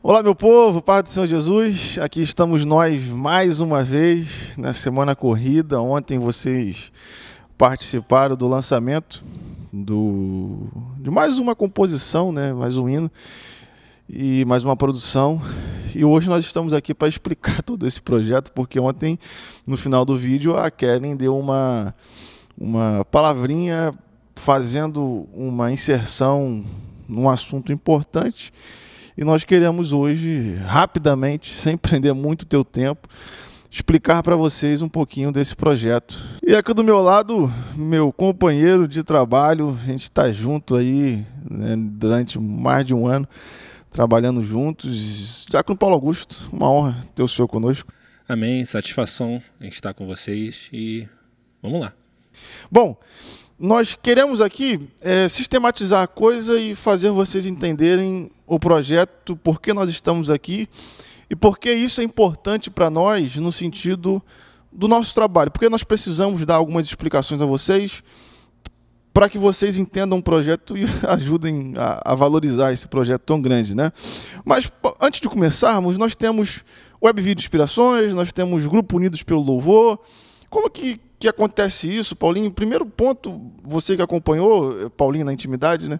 Olá, meu povo, Pai do Senhor Jesus. Aqui estamos nós mais uma vez na semana corrida. Ontem vocês participaram do lançamento do de mais uma composição, né? Mais um hino e mais uma produção. E hoje nós estamos aqui para explicar todo esse projeto, porque ontem no final do vídeo a Karen deu uma uma palavrinha fazendo uma inserção num assunto importante e nós queremos hoje, rapidamente, sem prender muito teu tempo, explicar para vocês um pouquinho desse projeto. E aqui do meu lado, meu companheiro de trabalho, a gente está junto aí né, durante mais de um ano, trabalhando juntos. Já o Paulo Augusto, uma honra ter o senhor conosco. Amém, satisfação em estar com vocês e vamos lá. Bom, nós queremos aqui é, sistematizar a coisa e fazer vocês entenderem o projeto, por que nós estamos aqui e por que isso é importante para nós no sentido do nosso trabalho, porque nós precisamos dar algumas explicações a vocês para que vocês entendam o projeto e ajudem a, a valorizar esse projeto tão grande, né? Mas antes de começarmos, nós temos Web Vídeo Inspirações, nós temos Grupo Unidos pelo Louvor. Como que que acontece isso, Paulinho? Primeiro ponto, você que acompanhou, eh, Paulinho, na intimidade, né?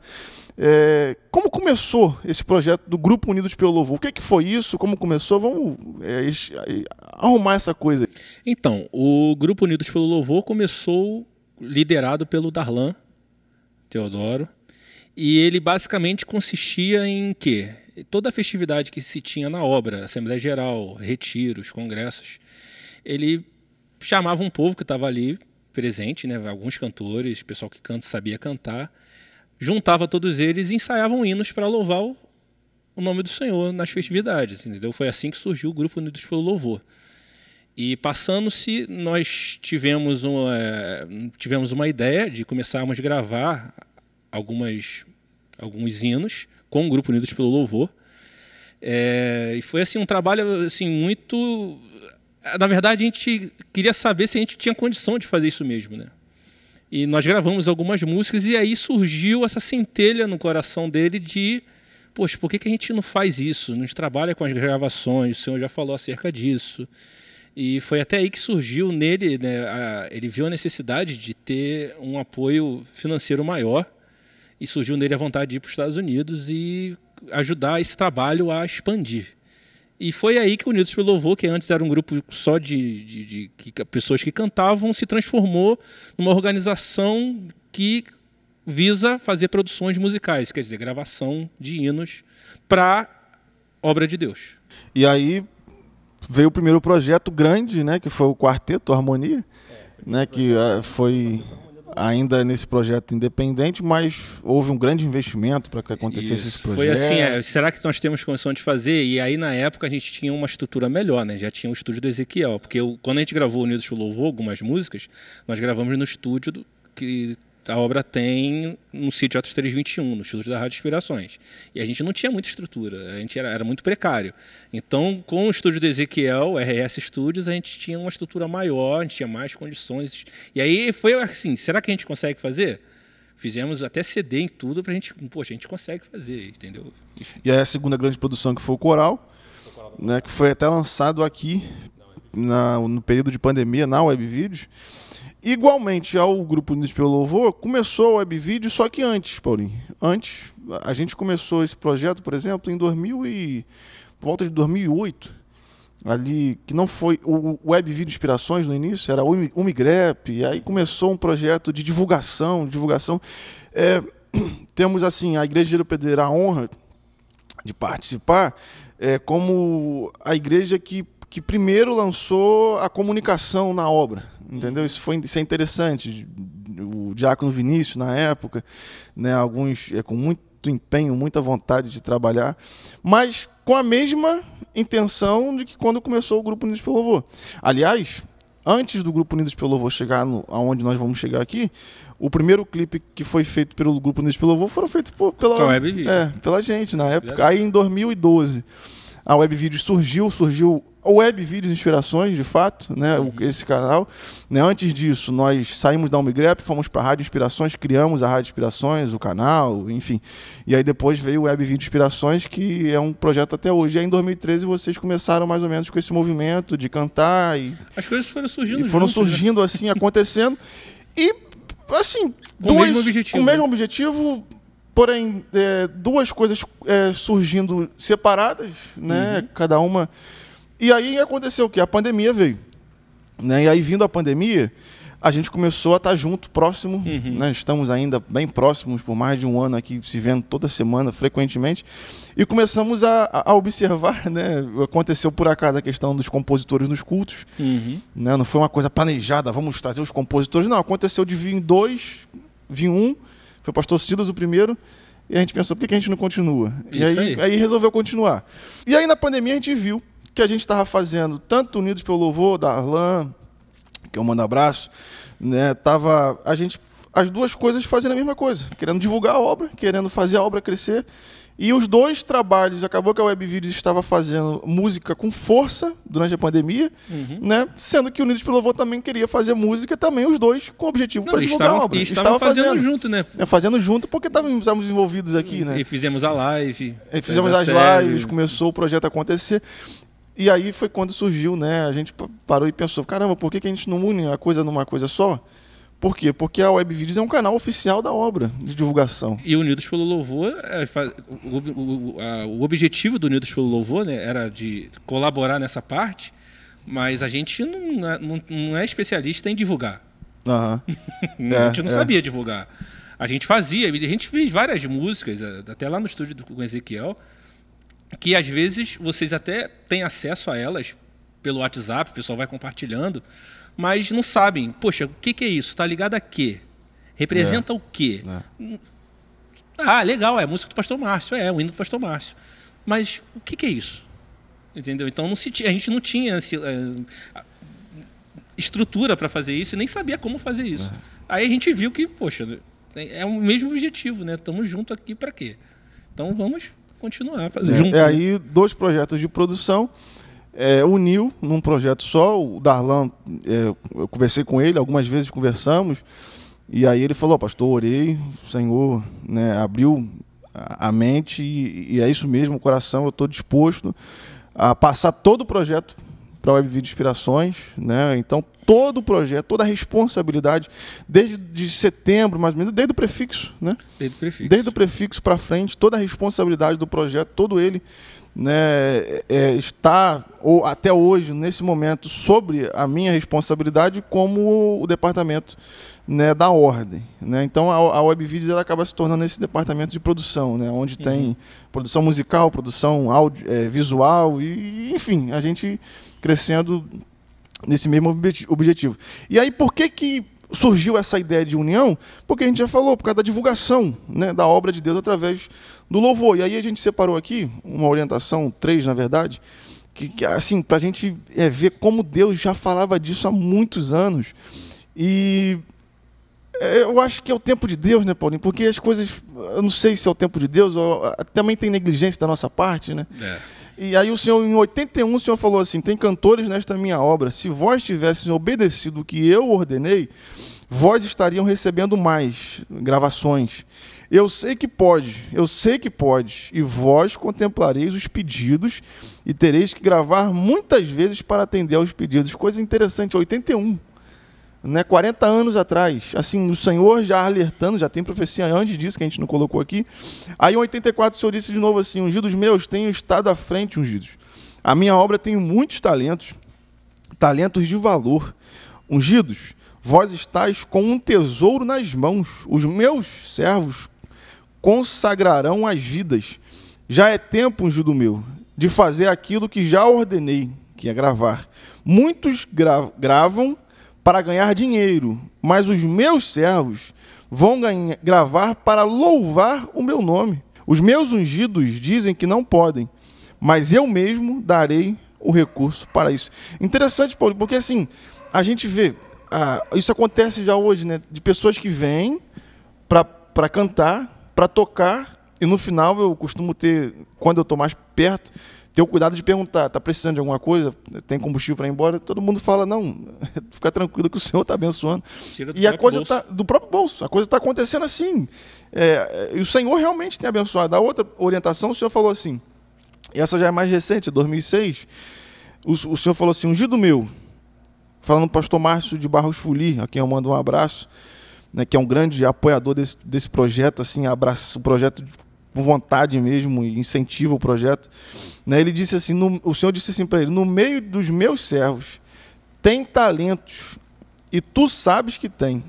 É, como começou esse projeto do Grupo Unidos pelo Louvor? O que, é que foi isso? Como começou? Vamos é, arrumar essa coisa aí. Então, o Grupo Unidos pelo Louvor começou liderado pelo Darlan Teodoro. E ele basicamente consistia em quê? Toda a festividade que se tinha na obra, Assembleia Geral, retiros, congressos, ele chamava um povo que estava ali presente, né? alguns cantores, pessoal que canta sabia cantar, juntava todos eles e ensaiavam hinos para louvar o, o, nome do Senhor nas festividades, entendeu? Foi assim que surgiu o grupo Unidos pelo Louvor. E passando-se, nós tivemos uma, tivemos uma ideia de começarmos a gravar algumas, alguns hinos com o grupo Unidos pelo Louvor. É, e foi assim um trabalho assim muito na verdade, a gente queria saber se a gente tinha condição de fazer isso mesmo, né? E nós gravamos algumas músicas e aí surgiu essa centelha no coração dele de, poxa, por que, que a gente não faz isso? Não trabalha com as gravações, o senhor já falou acerca disso. E foi até aí que surgiu nele, né, a, ele viu a necessidade de ter um apoio financeiro maior e surgiu nele a vontade de ir para os Estados Unidos e ajudar esse trabalho a expandir. E foi aí que o Unidos pelo Louvor, que antes era um grupo só de, de, de, de pessoas que cantavam, se transformou numa organização que visa fazer produções musicais, quer dizer, gravação de hinos para obra de Deus. E aí veio o primeiro projeto grande, né, que foi o Quarteto Harmonia, é, né, que ah, foi ainda nesse projeto independente, mas houve um grande investimento para que acontecesse Isso. esse projeto. Foi assim, é, será que nós temos condição de fazer? E aí na época a gente tinha uma estrutura melhor, né? Já tinha o estúdio do Ezequiel, porque eu, quando a gente gravou Unidos pelo Louvor, algumas músicas, nós gravamos no estúdio do, que a obra tem no sítio Atos 321, no estúdio da Rádio Inspirações. E a gente não tinha muita estrutura, a gente era, era, muito precário. Então, com o estúdio do Ezequiel, RS Studios, a gente tinha uma estrutura maior, a gente tinha mais condições. E aí foi assim, será que a gente consegue fazer? Fizemos até CD em tudo para a gente, poxa, a gente consegue fazer, entendeu? E aí a segunda grande produção que foi o Coral, né, que foi até lançado aqui na, no período de pandemia na Web Videos. Igualmente ao grupo Unidos pelo Louvor, começou o Webvideo, só que antes, Paulinho. Antes, a gente começou esse projeto, por exemplo, em 2000 e... por volta de 2008. Ali, que não foi o Webvideo Inspirações no início, era o Umigrep, e aí começou um projeto de divulgação, divulgação. É, temos, assim, a Igreja de Pedro Pedreira a honra de participar é, como a igreja que que primeiro lançou a comunicação na obra, entendeu? Isso, foi, isso é interessante. O Diácono Vinícius, na época, né, alguns é, com muito empenho, muita vontade de trabalhar, mas com a mesma intenção de que quando começou o Grupo Unidos pelo Louvor. Aliás, antes do Grupo Unidos pelo Louvor chegar no, aonde nós vamos chegar aqui, o primeiro clipe que foi feito pelo Grupo Unidos pelo Louvor foram feitos por, pela, é, pela gente, na época, aí em 2012 a Web Vídeos surgiu, surgiu o Web Vídeos Inspirações, de fato, né, uhum. esse canal. Né, antes disso, nós saímos da Umigrep, fomos para a Rádio Inspirações, criamos a Rádio Inspirações, o canal, enfim. E aí depois veio o Web Vídeos Inspirações, que é um projeto até hoje. E aí em 2013 vocês começaram mais ou menos com esse movimento de cantar e... As coisas foram surgindo E foram juntos, né? surgindo né? assim, acontecendo. E, assim... Com dois, o mesmo objetivo. Com o mesmo né? objetivo porém é, duas coisas é, surgindo separadas, né? Uhum. Cada uma. E aí aconteceu o que? A pandemia veio, né? E aí vindo a pandemia, a gente começou a estar tá junto, próximo, uhum. né? Estamos ainda bem próximos por mais de um ano aqui, se vendo toda semana, frequentemente, e começamos a, a observar, né? Aconteceu por acaso a questão dos compositores nos cultos, uhum. né? Não foi uma coisa planejada, vamos trazer os compositores, não. Aconteceu de vir dois, vir um foi o pastor Silas o primeiro. E a gente pensou, por que a gente não continua? Isso e aí, aí. aí resolveu continuar. E aí na pandemia a gente viu que a gente estava fazendo, tanto Unidos pelo Louvor, da Arlan, que eu mando abraço, né? Tava a gente as duas coisas fazendo a mesma coisa, querendo divulgar a obra, querendo fazer a obra crescer e os dois trabalhos, acabou que a Web Videos estava fazendo música com força durante a pandemia, uhum. né? Sendo que Unidos pelo Louvor também queria fazer música também, os dois com o objetivo para divulgar estavam, a obra. Estavam, estavam fazendo, fazendo, junto, né? É, fazendo junto, porque estávamos envolvidos aqui, né? E fizemos a live. E é, fizemos as série. lives, começou o projeto a acontecer. E aí foi quando surgiu, né? A gente parou e pensou, caramba, por que, que a gente não une a coisa numa coisa só? Por quê? Porque a Web Vídeos é um canal oficial da obra de divulgação. E Unidos pelo Louvor, é, o, objetivo do Unidos pelo Louvor né, era de colaborar nessa parte, mas a gente não, não é, é especialista em divulgar. Uhum. a gente é, não é. sabia divulgar. A gente fazia, a gente fez várias músicas, até lá no estúdio do, com Ezequiel, que às vezes vocês até têm acesso a elas pelo WhatsApp, o pessoal vai compartilhando, mas não sabem. Poxa, o que, que é isso? está ligado a quê? Representa é. o quê? É. Ah, legal, é música do Pastor Márcio, é, o hino do Pastor Márcio. Mas o que, que é isso? Entendeu? Então não se, a gente não tinha eh, estrutura para fazer isso e nem sabia como fazer isso. É. Aí a gente viu que, poxa, é o mesmo objetivo, né? Estamos juntos aqui para quê? Então vamos continuar fazendo. É, é aí dois projetos de produção é, uniu num projeto só. O Darlan, é, eu conversei com ele, algumas vezes conversamos, e aí ele falou: Pastor, orei, o Senhor né, abriu a mente, e, e, é isso mesmo, o coração, eu estou disposto a passar todo o projeto para a Web Video Inspirações, né? Então, todo o projeto, toda a responsabilidade, desde de setembro, mais ou menos, desde o prefixo, né? Desde o prefixo. Desde o prefixo para frente, toda a responsabilidade do projeto, todo ele né, é, é, está, ou até hoje, nesse momento, sobre a minha responsabilidade como o departamento né, da ordem. Né? Então, a, a Webvideos ela acaba se tornando esse departamento de produção, né, onde uhum. tem produção musical, produção audio, é, visual, e, enfim, a gente crescendo nesse mesmo objetivo. E aí, por que que surgiu essa ideia de união? Porque a gente já falou, por causa da divulgação né, da obra de Deus através do louvor. E aí a gente separou aqui uma orientação, três na verdade, que, que assim, para a gente é, ver como Deus já falava disso há muitos anos. E é, eu acho que é o tempo de Deus, né, Paulinho? Porque as coisas, eu não sei se é o tempo de Deus, ou, ah, também tem negligência da nossa parte, né? É. E aí o Senhor, em 81, o Senhor falou assim: tem cantores nesta minha obra. Se vós tivessem obedecido o que eu ordenei, vós estariam recebendo mais gravações. Eu sei que pode, eu sei que pode, e vós contemplareis os pedidos e tereis que gravar muitas vezes para atender aos pedidos. Coisa interessante, 81 né, 40 anos atrás, assim, o Senhor já alertando, já tem profecia antes disso que a gente não colocou aqui. Aí em 84 o Senhor disse de novo assim: Ungidos meus, tenho estado à frente, ungidos. A minha obra tem muitos talentos, talentos de valor. Ungidos, vós estáis com um tesouro nas mãos. Os meus servos consagrarão as vidas. Já é tempo, ungido meu, de fazer aquilo que já ordenei, que é gravar. Muitos gra gravam para ganhar dinheiro, mas os meus servos vão ganhar, gravar para louvar o meu nome. Os meus ungidos dizem que não podem, mas eu mesmo darei o recurso para isso. Interessante, Paulo, porque assim, a gente vê, ah, isso acontece já hoje, né? De pessoas que vêm para cantar, para tocar, e no final eu costumo ter, quando eu estou mais perto, ter o cuidado de perguntar, tá precisando de alguma coisa? Tem combustível para ir embora? Todo mundo fala, não, fica tranquilo que o Senhor está abençoando. e a coisa está do próprio bolso, a coisa está acontecendo assim. É, e o Senhor realmente tem abençoado. A outra orientação, o Senhor falou assim, e essa já é mais recente, 2006, o, o Senhor falou assim, ungido meu, falando para o pastor Márcio de Barros Fuli, a quem eu mando um abraço, né, que é um grande apoiador desse, desse projeto, assim, abraço, o projeto por vontade mesmo e incentiva o projeto. Né? Ele disse assim, no, o Senhor disse assim para ele, no meio dos meus servos tem talentos e tu sabes que tem,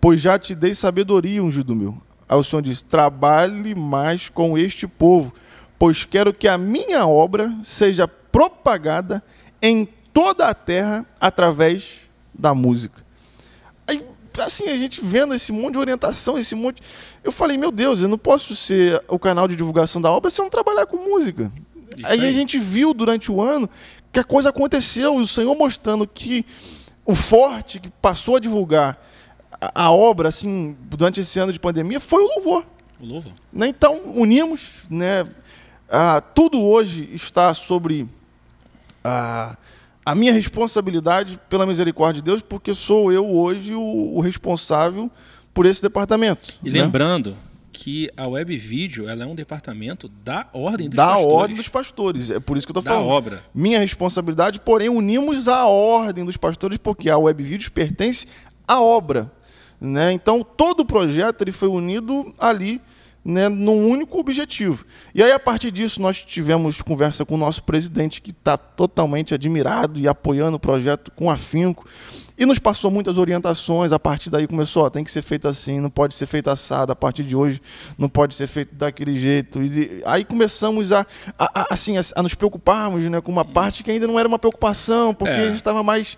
pois já te dei sabedoria, ungido meu. Aí o Senhor diz, trabalhe mais com este povo, pois quero que a minha obra seja propagada em toda a terra através da música assim, a gente vendo esse monte de orientação, esse monte. Eu falei, meu Deus, eu não posso ser o canal de divulgação da obra se eu não trabalhar com música. Aí, aí, a gente viu durante o ano que a coisa aconteceu, e o Senhor mostrando que o forte que passou a divulgar a, a obra, assim, durante esse ano de pandemia, foi o louvor. O louvor. Né? Então, unimos, né? Ah, tudo hoje está sobre. Ah, a minha responsabilidade pela misericórdia de Deus, porque sou eu hoje o, o responsável por esse departamento. E né? lembrando que a web vídeo ela é um departamento da ordem dos da pastores. Da ordem dos pastores, é por isso que eu estou falando. Da obra. Minha responsabilidade, porém, unimos a ordem dos pastores, porque a web vídeo pertence à obra. Né? Então, todo o projeto ele foi unido ali né, num único objetivo. E aí, a partir disso, nós tivemos conversa com o nosso presidente, que está totalmente admirado e apoiando o projeto com afinco, e nos passou muitas orientações. A partir daí começou: ó, tem que ser feito assim, não pode ser feito assado, a partir de hoje não pode ser feito daquele jeito. E aí começamos a, a, a assim, a, a, nos preocuparmos né, com uma uhum. parte que ainda não era uma preocupação, porque é. a gente estava mais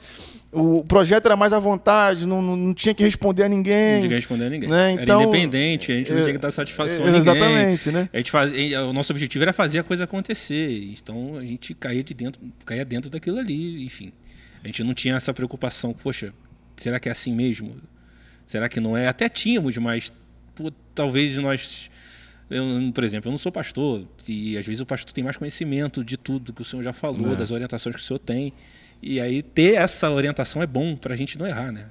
o projeto era mais à vontade, não, não tinha que responder a ninguém. Não tinha que responder a ninguém. Né? Então, era independente, a gente não tinha que dar satisfação é, a ninguém. Exatamente, né? A gente faz, o nosso objetivo era fazer a coisa acontecer. Então a gente caía de dentro, caía dentro daquilo ali, enfim. A gente não tinha essa preocupação, poxa, será que é assim mesmo? Será que não é? Até tínhamos, mas pô, talvez nós eu, por exemplo, eu não sou pastor, e às vezes o pastor tem mais conhecimento de tudo que o senhor já falou, é. das orientações que o senhor tem. E aí ter essa orientação é bom para a gente não errar, né?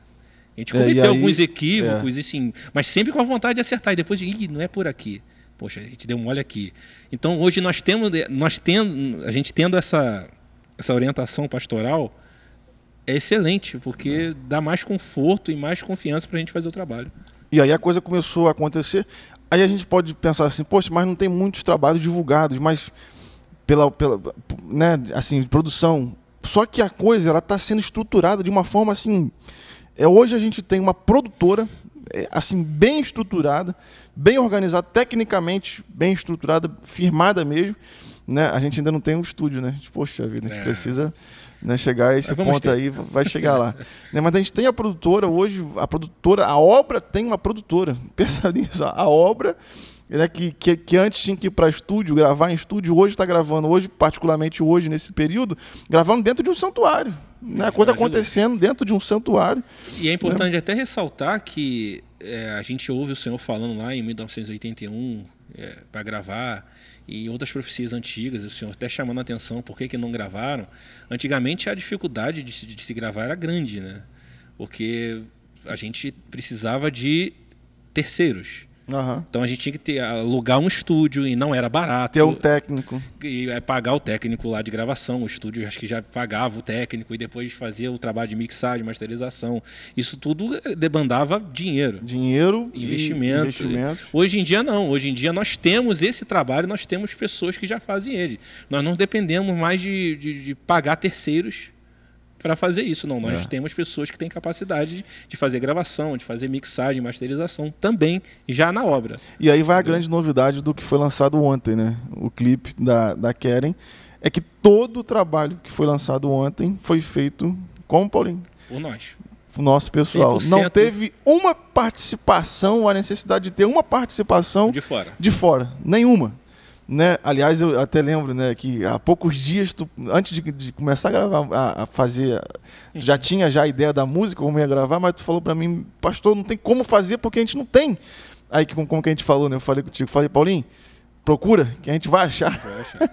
A gente é, cometeu é, aí, alguns equívocos, é. assim, mas sempre com a vontade de acertar. E depois, ih, não é por aqui. Poxa, a gente deu olho aqui. Então hoje nós temos, nós tendo, a gente tendo essa, essa orientação pastoral, é excelente, porque é. dá mais conforto e mais confiança para a gente fazer o trabalho. E aí a coisa começou a acontecer. Aí a gente pode pensar assim, poxa, mas não tem muitos trabalhos divulgados, mas pela, pela né, assim, produção. Só que a coisa ela está sendo estruturada de uma forma assim. É, hoje a gente tem uma produtora é, assim bem estruturada, bem organizada, tecnicamente bem estruturada, firmada mesmo. Né? A gente ainda não tem um estúdio, né? Poxa vida, a gente é. precisa né, chegar a esse ponto ter. aí, vai chegar lá. né, mas a gente tem a produtora hoje, a produtora, a obra tem uma produtora. Pensa nisso, a obra né, que, que, que, antes tinha que ir para estúdio, gravar em estúdio, hoje está gravando, hoje, particularmente hoje, nesse período, gravando dentro de um santuário. Né, a coisa acontecendo dentro de um santuário. E é né? importante né? até ressaltar que é, a gente ouve o senhor falando lá em 1981 é, para gravar e outras profecias antigas, o Senhor até chamando a atenção por que, que não gravaram. Antigamente a dificuldade de se, de se gravar era grande, né? porque a gente precisava de terceiros. Uhum. Então a gente tinha que ter, alugar um estúdio e não era barato. Ter um técnico. E é, pagar o técnico lá de gravação. O estúdio acho que já pagava o técnico e depois fazia o trabalho de mixagem, masterização. Isso tudo eh, debandava dinheiro. Dinheiro investimento. investimentos. Hoje em dia não. Hoje em dia nós temos esse trabalho, nós temos pessoas que já fazem ele. Nós não dependemos mais de, de, de pagar terceiros para fazer isso, não. Nós é. temos pessoas que têm capacidade de fazer gravação, de fazer mixagem, masterização também já na obra. E aí vai a grande novidade do que foi lançado ontem, né? O clipe da, da Keren. É que todo o trabalho que foi lançado ontem foi feito com o Paulinho. Por nós. O nosso pessoal. 100%. Não teve uma participação, a necessidade de ter uma participação. De fora. De fora. Nenhuma. Né? Aliás, eu até lembro né, que há poucos dias, tu, antes de, de começar a gravar, a, a fazer, tu já tinha já a ideia da música, como ia gravar, mas tu falou para mim, pastor, não tem como fazer porque a gente não tem. Aí, como, como que a gente falou, né? Eu falei contigo, falei, Paulinho, procura, que a gente vai achar.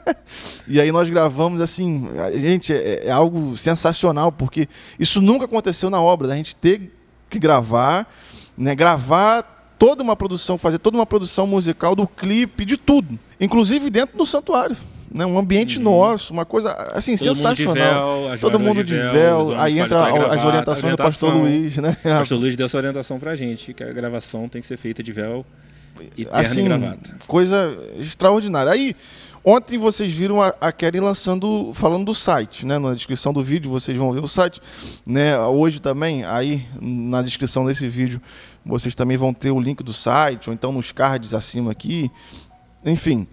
e aí nós gravamos assim, gente, é, é, algo sensacional, porque isso nunca aconteceu na obra, da gente ter que gravar, né? Gravar toda uma produção, fazer toda uma produção musical do clipe, de tudo. Inclusive dentro do santuário. Né? Um ambiente uhum. nosso, uma coisa assim, Todo sensacional. Mundo véu, Todo mundo de véu, véu aí entra as orientações do pastor Luiz, né? O pastor Luiz deu essa orientação pra gente, que a gravação tem que ser feita de véu e assim, gravata. Coisa extraordinária. Aí, ontem vocês viram a, a Karen lançando, falando do site, né? Na descrição do vídeo vocês vão ver o site, né? Hoje também, aí na descrição desse vídeo, vocês também vão ter o link do site, ou então nos cards acima aqui, enfim.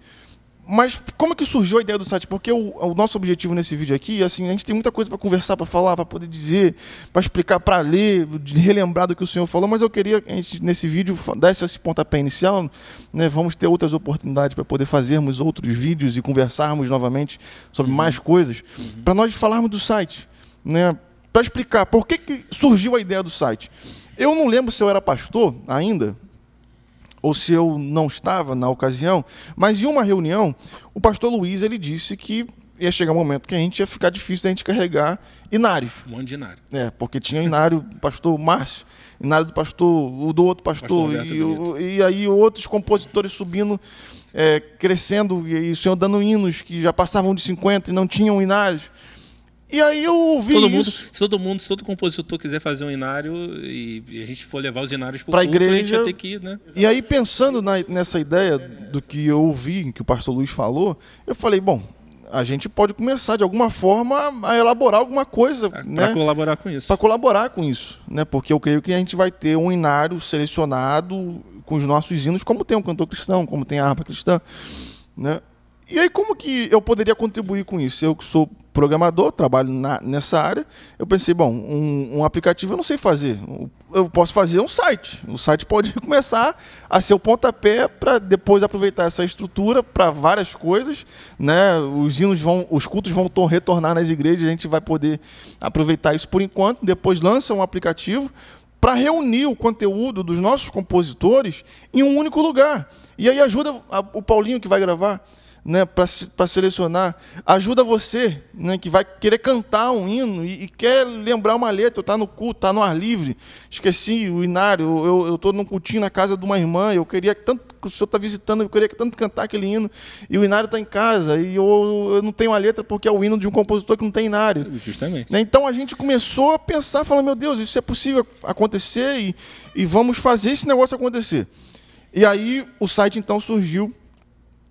Mas como é que surgiu a ideia do site? Porque o, o nosso objetivo nesse vídeo aqui, assim, a gente tem muita coisa para conversar, para falar, para poder dizer, para explicar, para ler, relembrar do que o senhor falou, mas eu queria que a gente, nesse vídeo, desse esse pontapé inicial, né? Vamos ter outras oportunidades para poder fazermos outros vídeos e conversarmos novamente sobre uhum. mais coisas, uhum. para nós falarmos do site, né? Para explicar por que, que surgiu a ideia do site. Eu não lembro se eu era pastor ainda, ou se eu não estava na ocasião, mas em uma reunião, o pastor Luiz ele disse que ia chegar um momento que a gente ia ficar difícil a gente carregar inário. Um monte de inário. É, porque tinha inário do pastor Márcio, inário do pastor, o do outro pastor, pastor e, e, aí outros compositores subindo, é, crescendo, e, e o senhor dando hinos que já passavam de 50 e não tinham inários. E aí eu ouvi todo mundo, isso. Se todo mundo, se todo compositor quiser fazer um inário e, e a gente for levar os inários para a igreja, a gente vai ter que ir, né? E aí pensando na, nessa ideia do que eu ouvi, que o pastor Luiz falou, eu falei, bom, a gente pode começar de alguma forma a elaborar alguma coisa, para né? colaborar com isso. Para colaborar com isso, né? Porque eu creio que a gente vai ter um inário selecionado com os nossos hinos, como tem um cantor cristão, como tem a harpa cristã, né? E aí, como que eu poderia contribuir com isso? Eu que sou programador, trabalho na, nessa área, eu pensei, bom, um, um, aplicativo eu não sei fazer. Eu posso fazer um site. O site pode começar a ser o pontapé para depois aproveitar essa estrutura para várias coisas. Né? Os hinos vão, os cultos vão retornar nas igrejas, a gente vai poder aproveitar isso por enquanto, depois lança um aplicativo para reunir o conteúdo dos nossos compositores em um único lugar. E aí ajuda o Paulinho que vai gravar né, para selecionar. Ajuda você, né, que vai querer cantar um hino e, e quer lembrar uma letra, está no culto, está no ar livre. Esqueci o inário, eu estou num cultinho na casa de uma irmã, eu queria tanto o senhor está visitando, eu queria tanto cantar aquele hino, e o inário está em casa, e eu, eu não tenho a letra porque é o hino de um compositor que não tem inário. É, justamente. Né, então a gente começou a pensar, falando, meu Deus, isso é possível acontecer e, e vamos fazer esse negócio acontecer. E aí o site então surgiu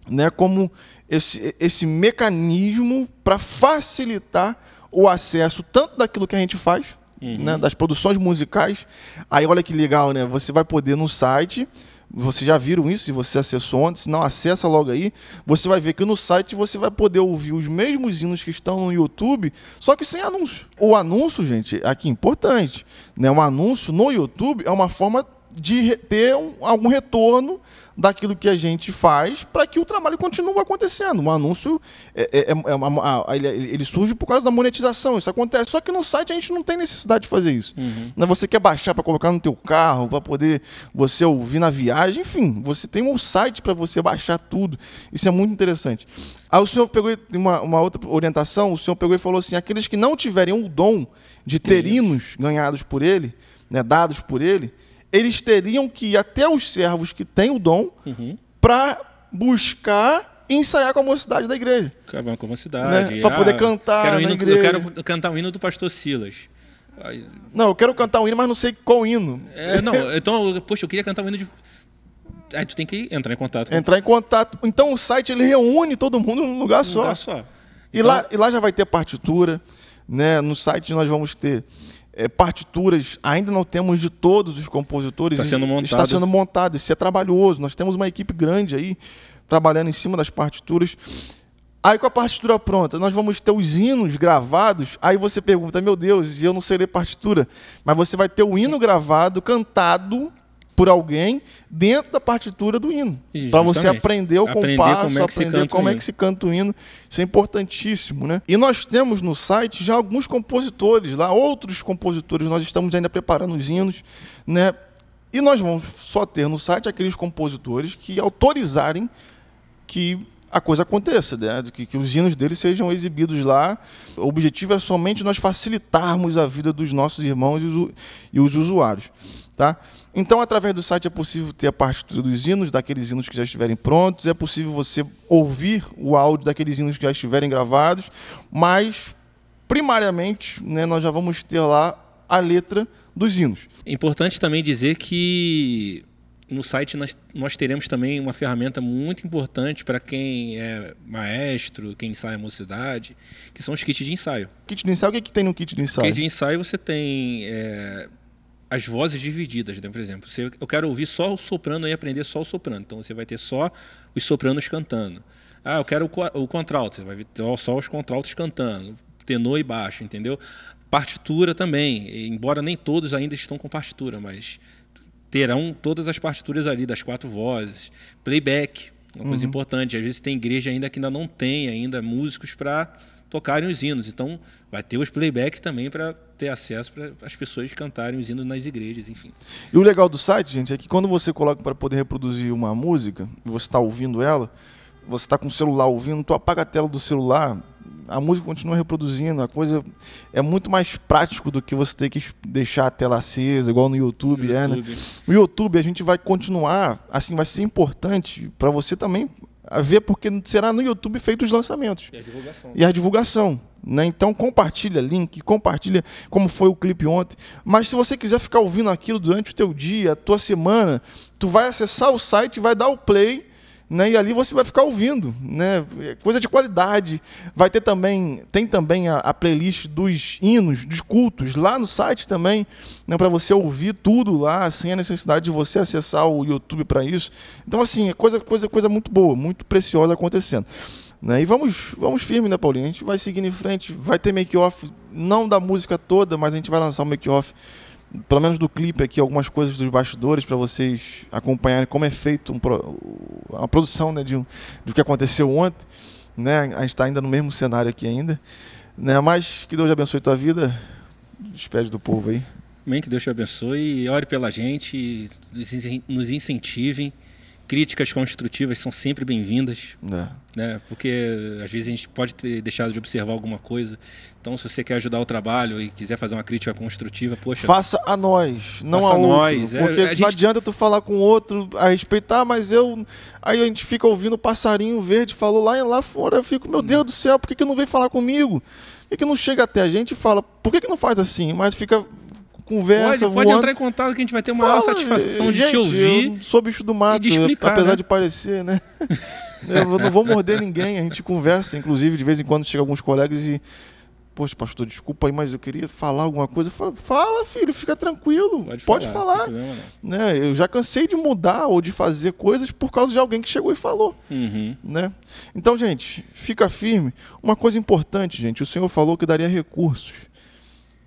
né, como esse, esse mecanismo para facilitar o acesso tanto daquilo que a gente faz, uhum. né, das produções musicais. Aí olha que legal, né? Você vai poder no site, vocês já viram isso, se você acessou antes, não acessa logo aí, você vai ver que no site você vai poder ouvir os mesmos hinos que estão no YouTube, só que sem anúncio. O anúncio, gente, aqui é importante, né? Um anúncio no YouTube é uma forma de ter um, algum retorno daquilo que a gente faz para que o trabalho continue acontecendo. O anúncio é, é, é, é uma, a, ele, ele, surge por causa da monetização, isso acontece. Só que no site a gente não tem necessidade de fazer isso. Uhum. Né, você quer baixar para colocar no teu carro, para poder você ouvir na viagem, enfim, você tem um site para você baixar tudo. Isso é muito interessante. Aí o senhor pegou uma, uma outra orientação, o senhor pegou e falou assim: aqueles que não tiverem o dom de terinos ganhados por ele, né, dados por ele, eles teriam que ir até os servos que têm o dom uhum. para buscar e ensaiar com a mocidade da igreja. Com a mocidade. Né? Para ah, poder cantar quero na hino, igreja. Eu quero cantar o hino do pastor Silas. Não, eu quero cantar um hino, mas não sei qual hino. É, não, então, poxa, eu queria cantar um hino de. Aí tu tem que entrar em contato. Com... Entrar em contato. Então o site ele reúne todo mundo num lugar num só. Lugar só. Então... E, lá, então- e lá já vai ter partitura. Né? No site nós vamos ter é, partituras ainda não temos de todos os compositores. Tá está sendo montado. Está sendo montado. Isso é trabalhoso. Nós temos uma equipe grande aí trabalhando em cima das partituras. Aí com a partitura pronta, nós vamos ter os hinos gravados. Aí você pergunta, meu Deus, eu não sei ler partitura. Mas você vai ter o hino gravado, cantado por alguém dentro da partitura do hino. Para você aprender o aprender compasso, como é aprender como é que se canta o hino. Isso é importantíssimo, né? E nós temos no site já alguns compositores lá, outros compositores, nós estamos ainda preparando os hinos, né? E nós vamos só ter no site aqueles compositores que autorizarem que a coisa aconteça, né? que, que, os hinos deles sejam exibidos lá. O objetivo é somente nós facilitarmos a vida dos nossos irmãos e os, e os usuários. Tá? Então, através do site é possível ter a partitura dos hinos, daqueles hinos que já estiverem prontos, é possível você ouvir o áudio daqueles hinos que já estiverem gravados, mas, primariamente, né, nós já vamos ter lá a letra dos hinos. É importante também dizer que no site nós, nós, teremos também uma ferramenta muito importante para quem é maestro, quem ensaia mocidade, que são os kits de ensaio. Kit de ensaio, o que, é que tem no kit de ensaio? Kit de ensaio você tem é, as vozes divididas, né? por exemplo. Você, eu quero ouvir só o soprano e aprender só o soprano. Então você vai ter só os sopranos cantando. Ah, eu quero o, o contralto. Você vai ter só os contraltos cantando, tenor e baixo, entendeu? Partitura também. Embora nem todos ainda estão com partitura, mas terão todas as partituras ali das quatro vozes, playback, uma uhum. coisa importante. Às vezes tem igreja ainda que ainda não tem ainda músicos para tocarem os hinos. Então vai ter os playback também para ter acesso para as pessoas cantarem os hinos nas igrejas, enfim. E o legal do site, gente, é que quando você coloca para poder reproduzir uma música, e você está ouvindo ela, você está com o celular ouvindo, tu apaga a tela do celular, a música continua reproduzindo, a coisa é muito mais prático do que você ter que deixar a tela acesa, igual no YouTube, é, Né? O YouTube a gente vai continuar, assim, vai ser importante para você também ver, porque será no YouTube feitos os lançamentos. E a divulgação. E a divulgação. Né? Então compartilha link, compartilha como foi o clipe ontem. Mas se você quiser ficar ouvindo aquilo durante o teu dia, a tua semana, tu vai acessar o site, vai dar o play né? E ali você vai ficar ouvindo, né? É coisa de qualidade. Vai ter também, tem também a, a playlist dos hinos, dos cultos lá no site também, né? para você ouvir tudo lá, sem a necessidade de você acessar o YouTube para isso. Então assim, é coisa, coisa, coisa muito boa, muito preciosa acontecendo. Né? E vamos, vamos firme, né, Paulinho? A gente vai seguindo em frente, vai ter make-off, não da música toda, mas a gente vai lançar o um make-off pelo menos do clipe aqui, algumas coisas dos bastidores para vocês acompanharem como é feito um pro, a produção né, de, o que aconteceu ontem. Né? A gente está ainda no mesmo cenário aqui ainda. Né? Mas que Deus abençoe tua vida. Despede do povo aí. Amém, que Deus te abençoe. e Ore pela gente, nos incentivem críticas construtivas são sempre bem-vindas. É. Né? Porque às vezes a gente pode ter deixado de observar alguma coisa. Então, se você quer ajudar o trabalho e quiser fazer uma crítica construtiva, poxa. Faça a nós, não a, nós. Outro, é, porque é, não gente... adianta tu falar com outro a respeitar, ah, mas eu. Aí a gente fica ouvindo o passarinho verde, falou lá e lá fora. Eu fico, meu hum. Deus do céu, por que, que não vem falar comigo? Por que, que não chega até a gente e fala, por que, que não faz assim? Mas fica conversa. Pode, pode entrar em contato que a gente vai ter uma maior satisfação de te ouvir. Eu sou bicho do mato, explicar, apesar né? de parecer, né? eu não vou morder ninguém, a gente conversa. Inclusive, de vez em quando chega alguns colegas e. Poxa, pastor, desculpa aí, mas eu queria falar alguma coisa. Fala, fala filho, fica tranquilo. Pode, pode falar. falar. Problema, né? Eu já cansei de mudar ou de fazer coisas por causa de alguém que chegou e falou. Uhum. Né? Então, gente, fica firme. Uma coisa importante, gente, o Senhor falou que daria recursos.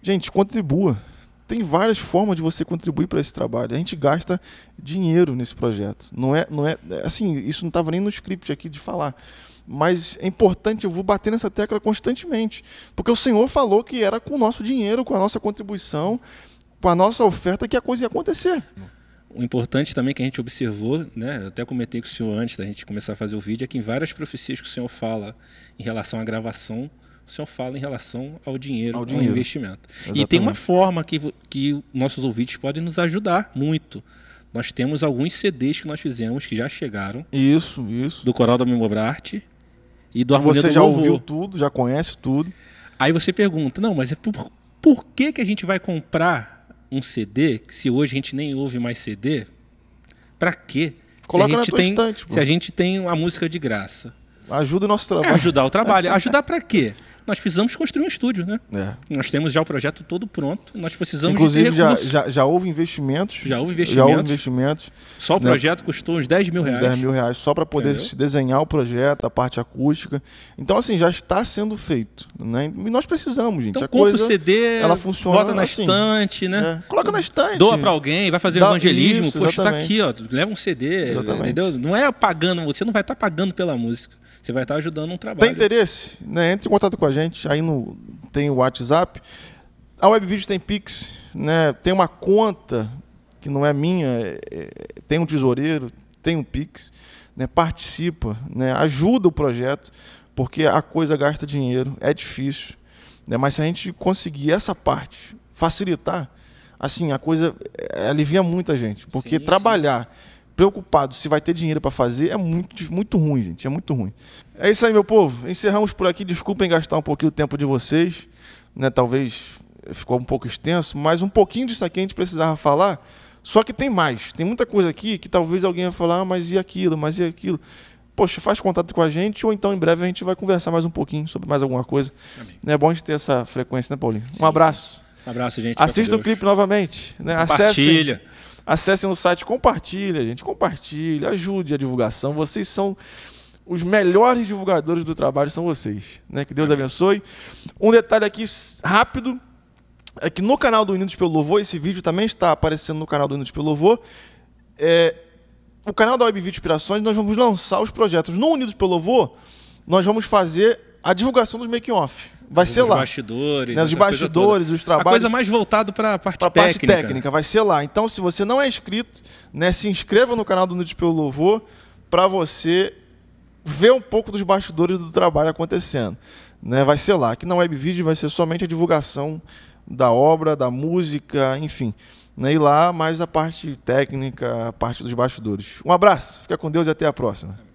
Gente, contribua tem várias formas de você contribuir para esse trabalho. A gente gasta dinheiro nesse projeto. Não é, não é, é assim, isso não estava nem no script aqui de falar. Mas é importante, eu vou bater nessa tecla constantemente, porque o Senhor falou que era com o nosso dinheiro, com a nossa contribuição, com a nossa oferta que a coisa ia acontecer. O importante também que a gente observou, né, até comentei com o senhor antes da gente começar a fazer o vídeo, é que em várias profecias que o senhor fala em relação à gravação o senhor fala em relação ao dinheiro, ao, dinheiro. ao investimento. Exatamente. E tem uma forma que, que nossos ouvintes podem nos ajudar muito. Nós temos alguns CDs que nós fizemos que já chegaram. Isso, isso. Do Coral da Mimobrarte e do Harmonia Você do já Louvor. ouviu tudo, já conhece tudo. Aí você pergunta, não, mas é por, por que, que a gente vai comprar um CD, se hoje a gente nem ouve mais CD? Para quê? Coloca se a gente tem, estante, Se a gente tem a música de graça. Ajuda o nosso é trabalho. É ajudar o trabalho. ajudar para quê? nós precisamos construir um estúdio, né? É. Nós temos já o projeto todo pronto, nós precisamos Inclusive, de já, já, já, houve investimentos. Já houve investimentos. Já houve investimentos. Só né? o projeto custou uns 10 mil reais. 10 mil reais, só para poder Entendeu? desenhar o projeto, a parte acústica. Então, assim, já está sendo feito, né? E nós precisamos, gente. Então, a compra coisa, o CD, ela funciona, bota na assim, estante, né? É. Coloca na estante. Doa para alguém, vai fazer Dá, evangelismo, isso, poxa, tá aqui, ó, leva um CD, exatamente. entendeu? Não é pagando, você não vai estar tá pagando pela música. Você vai estar ajudando um trabalho. Tem interesse? Né? Entre em contato com a gente. Aí no, tem o WhatsApp. A Webvideo tem Pix, né? tem uma conta que não é minha, é, é, tem um tesoureiro, tem um Pix. Né? Participa, né? ajuda o projeto, porque a coisa gasta dinheiro, é difícil. Né? Mas se a gente conseguir essa parte, facilitar, assim, a coisa é, alivia muita gente. Porque sim, trabalhar. Sim preocupado se vai ter dinheiro para fazer é muito, muito ruim, gente. É muito ruim. É isso aí, meu povo. Encerramos por aqui. Desculpem gastar um pouquinho o tempo de vocês. Né? Talvez ficou um pouco extenso, mas um pouquinho disso aqui a gente precisava falar. Só que tem mais. Tem muita coisa aqui que talvez alguém vai falar, ah, mas e aquilo, mas e aquilo. Poxa, faz contato com a gente ou então em breve a gente vai conversar mais um pouquinho sobre mais alguma coisa. Né? É bom a gente ter essa frequência, né, Paulinho? Sim, um abraço. Sim. Um abraço, gente. Assista o clipe novamente. Né? Compartilha. Acessem o site, compartilha, gente, compartilha, ajude a divulgação. Vocês são os melhores divulgadores do trabalho são vocês, né? Que Deus abençoe. Um detalhe aqui rápido é que no canal do Unidos pelo Louvor, esse vídeo também está aparecendo no canal do Unidos pelo Louvor. É, o canal da Web Inspirações, nós vamos lançar os projetos. No Unidos pelo Louvor, nós vamos fazer a divulgação dos making-off. Vai ser lá. Os bastidores. Né, os bastidores, os trabalhos. A coisa mais voltado para a parte técnica. parte técnica, vai ser lá. Então, se você não é inscrito, né, se inscreva no canal do Nudes pelo Louvor para você ver um pouco dos bastidores do trabalho acontecendo. Né? Vai ser lá. Aqui na Web vai ser somente a divulgação da obra, da música, enfim. Né? E lá mais a parte técnica, a parte dos bastidores. Um abraço, fica com Deus e até a próxima.